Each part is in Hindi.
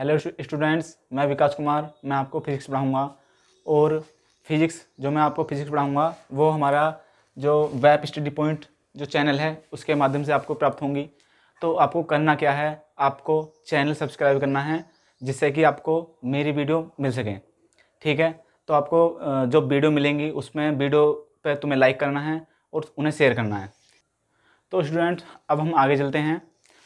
हेलो स्टूडेंट्स मैं विकास कुमार मैं आपको फिज़िक्स पढ़ाऊँगा और फिज़िक्स जो मैं आपको फिज़िक्स पढ़ाऊँगा वो हमारा जो वेब स्टडी पॉइंट जो चैनल है उसके माध्यम से आपको प्राप्त होंगी तो आपको करना क्या है आपको चैनल सब्सक्राइब करना है जिससे कि आपको मेरी वीडियो मिल सके ठीक है तो आपको जो वीडियो मिलेंगी उसमें वीडियो पर तुम्हें लाइक करना है और उन्हें शेयर करना है तो स्टूडेंट अब हम आगे चलते हैं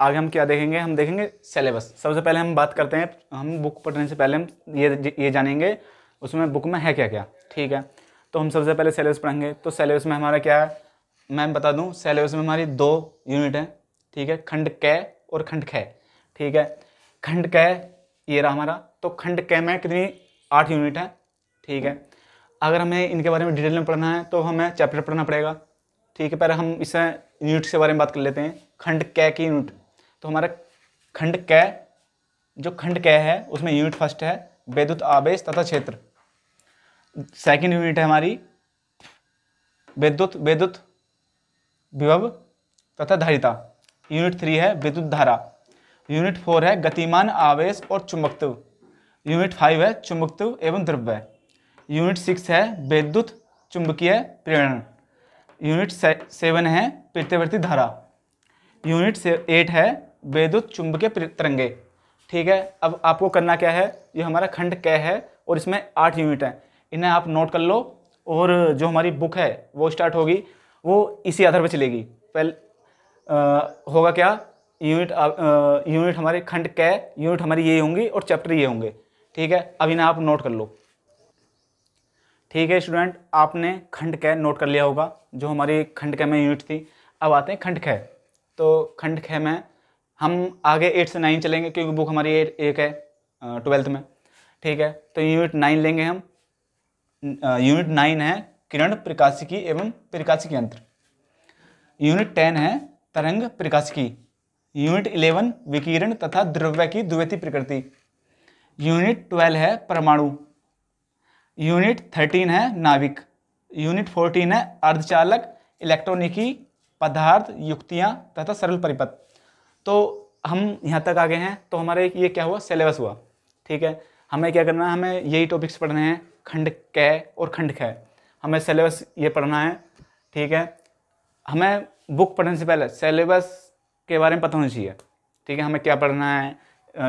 आगे हम क्या देखेंगे हम देखेंगे सिलेबस सबसे पहले हम बात करते हैं हम बुक पढ़ने से पहले हम ये ये जानेंगे उसमें बुक में है क्या क्या ठीक है तो हम सबसे पहले सिलेबस पढ़ेंगे तो सिलेबस में हमारा क्या है मैं बता दूँ सिलेबस में हमारी दो यूनिट हैं ठीक है खंड कै और खंड ख ठीक है खंड कै ये रहा हमारा तो खंड कै में कितनी आठ यूनिट है ठीक है अगर हमें इनके बारे में डिटेल में पढ़ना है तो हमें चैप्टर पढ़ना पड़ेगा ठीक है पहले हम इसे यूनिट के बारे में बात कर लेते हैं खंड कै की यूनिट तो हमारा खंड कै जो खंड कै है उसमें यूनिट फर्स्ट है वैद्युत आवेश तथा क्षेत्र सेकंड यूनिट है हमारी वैद्युत वैद्युत विभव तथा धारिता यूनिट थ्री है विद्युत धारा यूनिट फोर है गतिमान आवेश और चुंबकत्व यूनिट फाइव है चुंबकत्व एवं द्रव्य यूनिट सिक्स है वैद्युत चुंबकीय प्रेरण यूनिट से, सेवन है प्रतिवर्ती धारा यूनिट एट है वेदुत चुंब के तिरंगे ठीक है अब आपको करना क्या है ये हमारा खंड कै है और इसमें आठ यूनिट हैं इन्हें आप नोट कर लो और जो हमारी बुक है वो स्टार्ट होगी वो इसी आधार पर चलेगी पहले होगा क्या यूनिट यूनिट हमारे खंड कै यूनिट हमारी ये होंगी और चैप्टर ये होंगे ठीक है अब इन्हें आप नोट कर लो ठीक है स्टूडेंट आपने खंड कै नोट कर लिया होगा जो हमारी खंड कै में यूनिट थी अब आते हैं खंड कै तो खंड कै में हम आगे एट से नाइन चलेंगे क्योंकि बुक हमारी एट एक है ट्वेल्थ में ठीक है तो यूनिट नाइन लेंगे हम यूनिट नाइन है किरण प्रकाशिकी एवं प्रकाशिकी यंत्र यूनिट टेन है तरंग प्रकाशिकी यूनिट इलेवन विकिरण तथा द्रव्य की द्वितीय प्रकृति यूनिट ट्वेल्व है परमाणु यूनिट थर्टीन है नाविक यूनिट फोर्टीन है अर्धचालक इलेक्ट्रॉनिकी पदार्थ युक्तियाँ तथा सरल परिपथ तो हम यहाँ तक आ गए हैं तो हमारे ये क्या हुआ सिलेबस हुआ ठीक है हमें क्या करना है हमें यही टॉपिक्स पढ़ने हैं खंड क और खंड ख हमें सिलेबस ये पढ़ना है ठीक है हमें बुक पढ़ने से पहले सिलेबस के बारे में पता होना चाहिए ठीक है हमें क्या पढ़ना है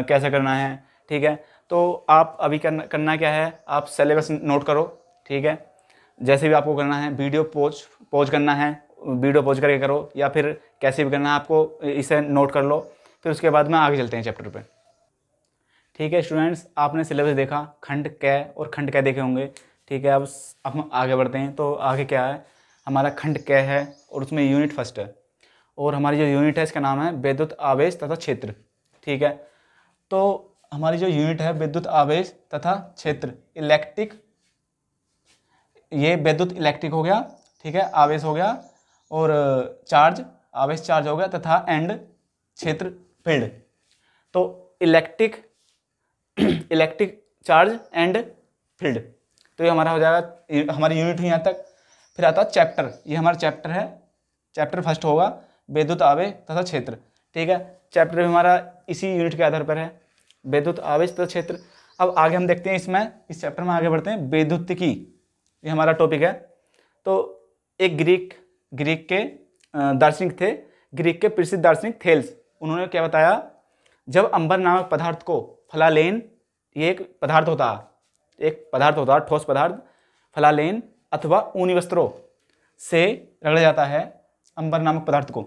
कैसा करना है ठीक है तो आप अभी करना करना क्या है आप सिलेबस नोट करो ठीक है जैसे भी आपको करना है वीडियो पोज पोज करना है वीडियो पॉज करके करो या फिर कैसे भी करना आपको इसे नोट कर लो फिर उसके बाद में आगे चलते हैं चैप्टर पर ठीक है स्टूडेंट्स आपने सिलेबस देखा खंड कै और खंड कै देखे होंगे ठीक है अब हम आगे बढ़ते हैं तो आगे क्या है हमारा खंड कै है और उसमें यूनिट फर्स्ट है और हमारी जो यूनिट है इसका नाम है विद्युत आवेश तथा क्षेत्र ठीक है तो हमारी जो यूनिट है विद्युत आवेश तथा क्षेत्र इलेक्ट्रिक ये विद्युत इलेक्ट्रिक हो गया ठीक है आवेश हो गया और चार्ज आवेश चार्ज हो गया तथा एंड क्षेत्र फील्ड तो electric electric charge and field तो ये हमारा हो जाएगा हमारी यूनिट है यहाँ तक फिर आता है चैप्टर ये हमारा चैप्टर है चैप्टर फर्स्ट होगा वैद्युत आवेश तथा क्षेत्र ठीक है चैप्टर भी हमारा इसी यूनिट के आधार पर है वैद्युत आवेश तथा क्षेत्र अब आगे हम देखते हैं इसमें इस चैप्टर में आगे बढ़ते हैं वैद्युत की ये हमारा टॉपिक है तो एक ग्रीक ग्रीक के दार्शनिक थे ग्रीक के प्रसिद्ध दार्शनिक थेल्स उन्होंने क्या बताया जब अंबर नामक पदार्थ को फलालेन ये एक पदार्थ होता एक पदार्थ होता ठोस पदार्थ फलालेन अथवा ऊनी वस्त्रों से रगड़ा जाता है अंबर नामक पदार्थ को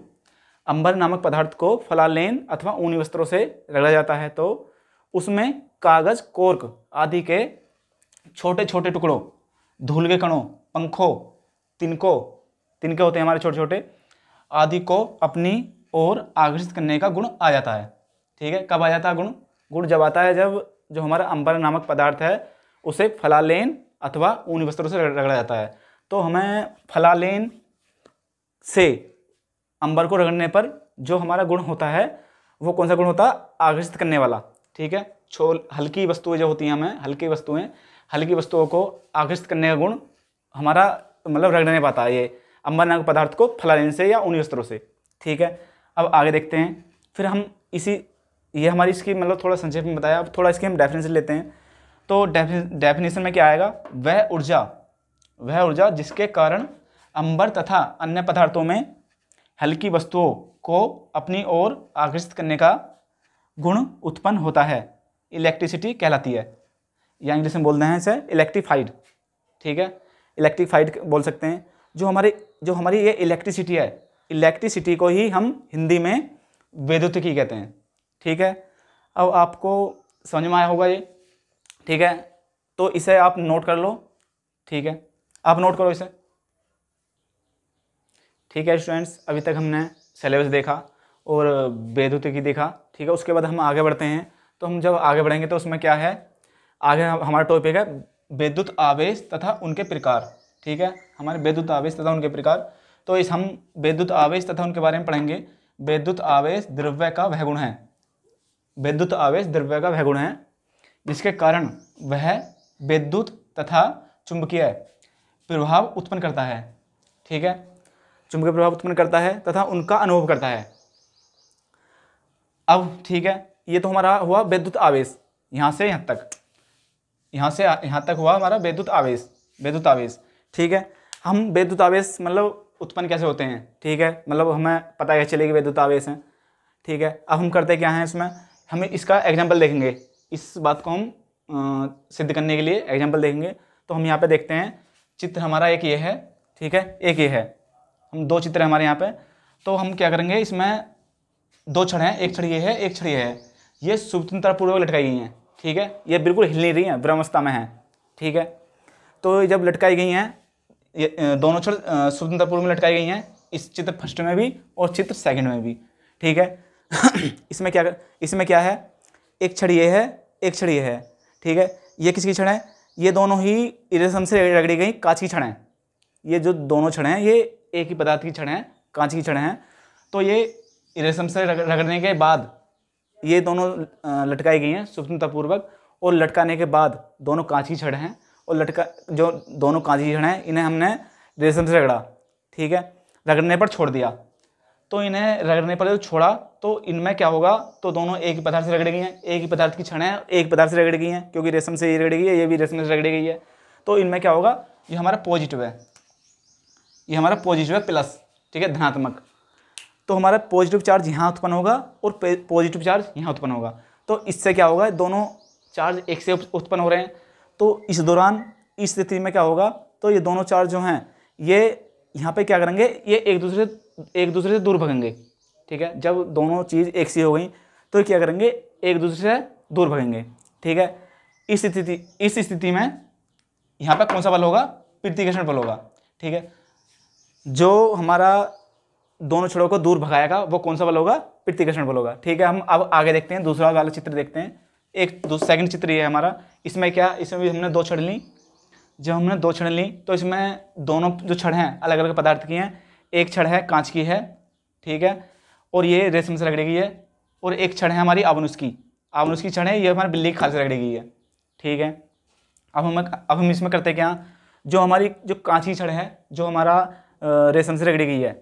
अंबर नामक पदार्थ को फलालेन अथवा ऊनी वस्त्रों से रगड़ा जाता है तो उसमें कागज़ कोर्क आदि के छोटे छोटे टुकड़ों धूल के कणों पंखों तिनकों तिनके होते हैं हमारे छोटे छोटे आदि को अपनी ओर आकर्षित करने का गुण आ जाता है ठीक है कब आ जाता है गुण गुण जब आता है जब जो हमारा अंबर नामक पदार्थ है उसे फलालेन अथवा ऊन वस्त्रों से रगड़ा जाता है तो हमें फलालेन से अंबर को रगड़ने पर जो हमारा गुण होता है वो कौन सा गुण होता है आकर्षित करने वाला ठीक है छोल हल्की वस्तुएं जो होती हैं हमें हल्की वस्तुएं हल्की वस्तुओं को आकर्षित करने का गुण हमारा मतलब रगड़ने पाता है ये अम्बरनाग पदार्थ को फैलाने से या उन्हीं स्तरों से ठीक है अब आगे देखते हैं फिर हम इसी ये हमारी इसकी मतलब थोड़ा संक्षेप में बताया अब थोड़ा इसकी हम डेफिनेशन लेते हैं तो डेफिनेशन में क्या आएगा वह ऊर्जा वह ऊर्जा जिसके कारण अंबर तथा अन्य पदार्थों में हल्की वस्तुओं को अपनी ओर आकर्षित करने का गुण उत्पन्न होता है इलेक्ट्रिसिटी कहलाती है या इंग्लिश में बोलते हैं इसे इलेक्ट्रीफाइड ठीक है इलेक्ट्रीफाइड बोल सकते हैं जो हमारे जो हमारी ये इलेक्ट्रिसिटी है इलेक्ट्रिसिटी को ही हम हिंदी में वैद्युतिकी कहते हैं ठीक है अब आपको समझ में आया होगा ये ठीक है तो इसे आप नोट कर लो ठीक है आप नोट करो इसे ठीक है स्टूडेंट्स अभी तक हमने सिलेबस देखा और बेदुतिकी देखा ठीक है उसके बाद हम आगे बढ़ते हैं तो हम जब आगे बढ़ेंगे तो उसमें क्या है आगे हमारा टॉपिक है विद्युत आवेश तथा उनके प्रकार ठीक है हमारे वैद्युत आवेश तथा उनके प्रकार तो इस हम वैद्युत आवेश तथा उनके बारे में पढ़ेंगे वैद्युत आवेश द्रव्य का वह गुण है वैद्युत आवेश द्रव्य का वह गुण है जिसके कारण वह वैद्युत तथा चुंबकीय प्रभाव उत्पन्न करता है ठीक है चुंबकीय प्रभाव उत्पन्न करता है तथा उनका अनुभव करता है अब ठीक है ये तो हमारा हुआ वैद्युत आवेश यहाँ से यहाँ तक यहाँ से यहाँ तक हुआ हमारा वैद्युत आवेश वैद्युत आवेश ठीक है हम विद्युत आवेश मतलब उत्पन्न कैसे होते हैं ठीक है मतलब हमें पता कैसे चले कि विद्युत आवेश हैं ठीक है अब हम करते क्या हैं इसमें हम इसका एग्जाम्पल देखेंगे इस बात को हम सिद्ध करने के लिए एग्जाम्पल देखेंगे तो हम यहाँ पर देखते हैं चित्र हमारा एक ये है ठीक है एक ये है हम दो चित्र हमारे यहाँ पे तो हम क्या करेंगे इसमें दो छड़ हैं एक छड़ ये है एक छड़ ये है ये स्वतंत्रतापूर्वक लटकाई गई हैं ठीक है ये बिल्कुल हिल नहीं रही हैं भ्रमवस्था में हैं ठीक है तो जब लटकाई गई हैं ये दोनों छड़ स्वतंत्र पूर्व में लटकाई गई हैं इस चित्र फर्स्ट में भी और चित्र सेकंड में भी ठीक है इसमें क्या इसमें क्या है एक छड़ ये है एक छड़ ये है ठीक है ये किसकी छड़ है ये दोनों ही रेशम से रगड़ी गई कांच की छड़ हैं ये जो दोनों छड़ हैं ये एक ही पदार्थ की छड़ हैं कांच की छड़ हैं तो ये इरेसम से रगड़ने के बाद ये दोनों लटकाई गई हैं स्वतंत्रतापूर्वक और लटकाने के बाद दोनों कांच की छड़ हैं और लटका जो दोनों कांजी हैं इन्हें हमने रेशम से रगड़ा ठीक है रगड़ने पर छोड़ दिया तो इन्हें रगड़ने पर जो छोड़ा तो इनमें क्या होगा तो दोनों एक ही पदार्थ से रगड़ गई हैं एक ही पदार्थ की क्षण है एक पदार्थ से रगड़ गई हैं क्योंकि रेशम से ये रगड़ गई है ये भी रेशम से रगड़ गई है तो इनमें क्या होगा ये हमारा पॉजिटिव है ये हमारा पॉजिटिव है प्लस ठीक है धनात्मक तो हमारा पॉजिटिव चार्ज यहाँ उत्पन्न होगा और पॉजिटिव चार्ज यहाँ उत्पन्न होगा तो इससे क्या होगा दोनों चार्ज एक से उत्पन्न हो रहे हैं तो इस दौरान इस स्थिति में क्या होगा तो ये दोनों चार्ज जो हैं ये यहाँ पे क्या करेंगे ये एक दूसरे एक दूसरे से दूर भगेंगे ठीक है जब दोनों चीज़ एक सी हो गई तो क्या करेंगे एक दूसरे से दूर भगेंगे ठीक है इस स्थिति इस स्थिति में यहाँ पर कौन सा बल होगा प्रतिकर्षण बल होगा ठीक है जो हमारा दोनों छड़ों को दूर भगाएगा वो कौन सा बल होगा प्रतिकर्षण बल होगा ठीक है हम अब आगे देखते हैं दूसरा वाला चित्र देखते हैं एक दो सेकंड चित्र ये है हमारा इसमें क्या इसमें भी हमने दो छड़ ली जब हमने दो छड़ ली तो इसमें दोनों जो छड़ हैं अलग अलग पदार्थ की हैं एक छड़ है कांच की है ठीक है और ये रेशम से रगड़ी गई है और एक छड़ है हमारी आवनुष की आवनुष की छड़ है ये हमारे बिल्ली की खाल से रगड़ी गई है ठीक है अब हम अब हम इसमें करते क्या जो हमारी जो कांच की छड़ है जो हमारा रेशम से रगड़ी गई है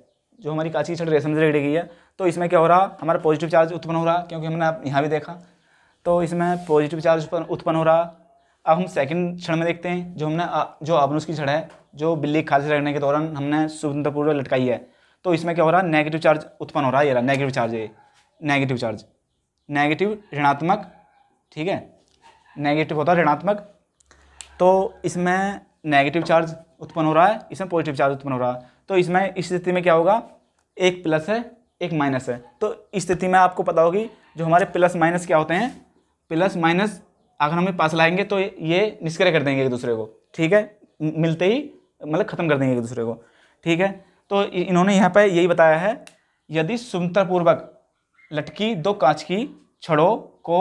जो हमारी कांच की छड़ रेशम से रगड़ी गई है तो इसमें क्या हो रहा हमारा पॉजिटिव चार्ज उत्पन्न हो रहा क्योंकि हमने यहाँ भी देखा तो इसमें पॉजिटिव चार्ज उत्पन्न हो रहा अब हम सेकंड क्षण में देखते हैं जो हमने जो आबनूस की छड़ है जो बिल्ली खाल से रखने के दौरान हमने स्वतंत्रपूर्वक लटकाई है तो इसमें क्या हो रहा है नेगेटिव चार्ज उत्पन्न हो रहा है ये रहा नेगेटिव चार्ज ये नेगेटिव चार्ज नेगेटिव ऋणात्मक ठीक है नेगेटिव होता है ऋणात्मक तो इसमें नेगेटिव चार्ज उत्पन्न हो रहा है इसमें पॉजिटिव चार्ज उत्पन्न हो रहा है तो इसमें इस स्थिति में क्या होगा एक प्लस है एक माइनस है तो इस स्थिति में आपको पता होगी जो हमारे प्लस माइनस क्या होते हैं प्लस माइनस आखिर हमें पास लाएंगे तो ये निष्क्रिय कर देंगे एक दूसरे को ठीक है मिलते ही मतलब ख़त्म कर देंगे एक दूसरे को ठीक है तो इन्होंने यहाँ पर यही बताया है यदि सुमतापूर्वक लटकी दो कांच की छड़ों को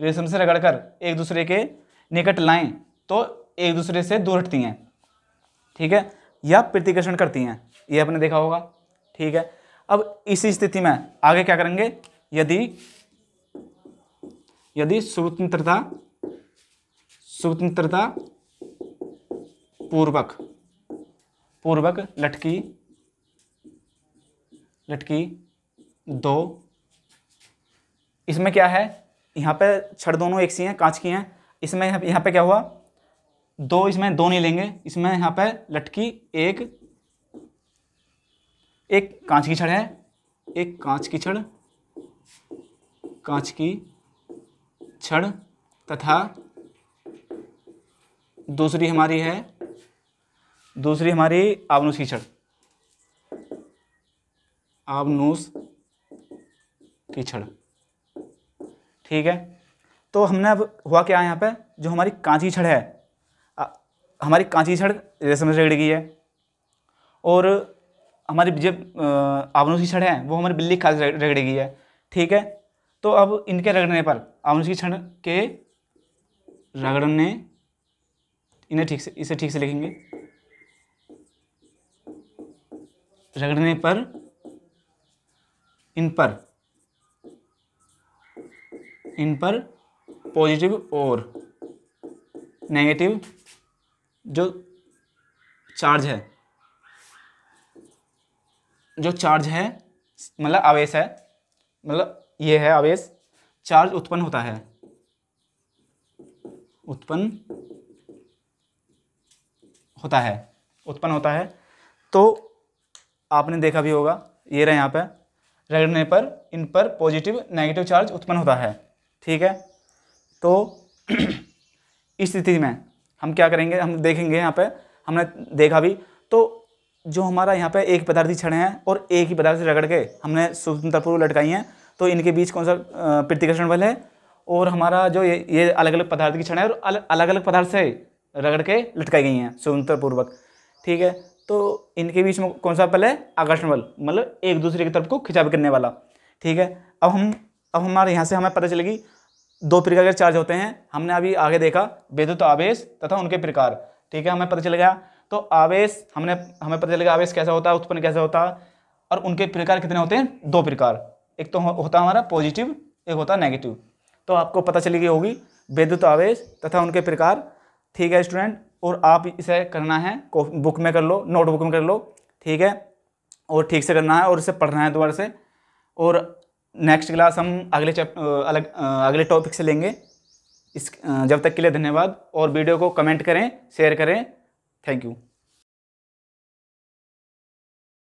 रेशम से रगड़कर एक दूसरे के निकट लाएं तो एक दूसरे से दूर हटती हैं ठीक है या प्रतिकर्षण करती हैं ये आपने देखा होगा ठीक है अब इसी स्थिति में आगे क्या करेंगे यदि यदि स्वतंत्रता स्वतंत्रता पूर्वक पूर्वक लटकी लटकी दो इसमें क्या है यहाँ पे छड़ दोनों एक सी हैं कांच की हैं इसमें यहाँ पे क्या हुआ दो इसमें दो नहीं लेंगे इसमें यहाँ पे लटकी एक एक कांच की छड़ है एक कांच की छड़ कांच की क्षण तथा दूसरी हमारी है दूसरी हमारी आबनुषी क्षण आवनुष की क्षण ठीक है तो हमने अब हुआ क्या है यहाँ पे जो हमारी कांची छड़ है आ, हमारी कांची छड़ रेशम से गई है और हमारी जो की छड़ है वो हमारी बिल्ली खाल से गई है ठीक है तो अब इनके रगड़ने पर आमनुष की क्षण के रगड़ने इन्हें ठीक से इसे ठीक से लिखेंगे रगड़ने पर इन पर इन पर पॉजिटिव और नेगेटिव जो चार्ज है जो चार्ज है मतलब आवेश है मतलब ये है आवेश चार्ज उत्पन्न होता है उत्पन्न होता है उत्पन्न होता है तो आपने देखा भी होगा ये रहा यहाँ पर रगड़ने पर इन पर पॉजिटिव नेगेटिव चार्ज उत्पन्न होता है ठीक है तो इस स्थिति में हम क्या करेंगे हम देखेंगे यहाँ पे हमने देखा भी तो जो हमारा यहाँ पे एक पदार्थी छड़े हैं और एक ही पदार्थ रगड़ के हमने स्वतंत्रपूर्व लटकाई हैं तो इनके बीच कौन सा प्रतिकर्षण बल है और हमारा जो ये ये अलग अलग पदार्थ की क्षण है और अल, अलग अलग पदार्थ से रगड़ के लटकाई गई हैं स्वतंत्रपूर्वक ठीक है तो इनके बीच में कौन सा बल है आकर्षण बल मतलब एक दूसरे की तरफ को खिंचाव करने वाला ठीक है अब हम अब हमारे यहाँ से हमें पता चलेगी दो प्रकार के चार्ज होते हैं हमने अभी आगे देखा विद्युत आवेश तथा उनके प्रकार ठीक है हमें पता चल गया तो आवेश हमने हमें पता चलेगा आवेश कैसा होता है उत्पन्न कैसा होता है और उनके प्रकार कितने होते हैं दो प्रकार एक तो होता हमारा पॉजिटिव एक होता नेगेटिव तो आपको पता चली गई होगी विद्युत आवेश तथा उनके प्रकार ठीक है स्टूडेंट और आप इसे करना है बुक में कर लो नोटबुक में कर लो ठीक है और ठीक से करना है और इसे पढ़ना है दोबारा से और नेक्स्ट क्लास हम अगले चैप अलग अगले टॉपिक से लेंगे इस जब तक के लिए धन्यवाद और वीडियो को कमेंट करें शेयर करें थैंक यू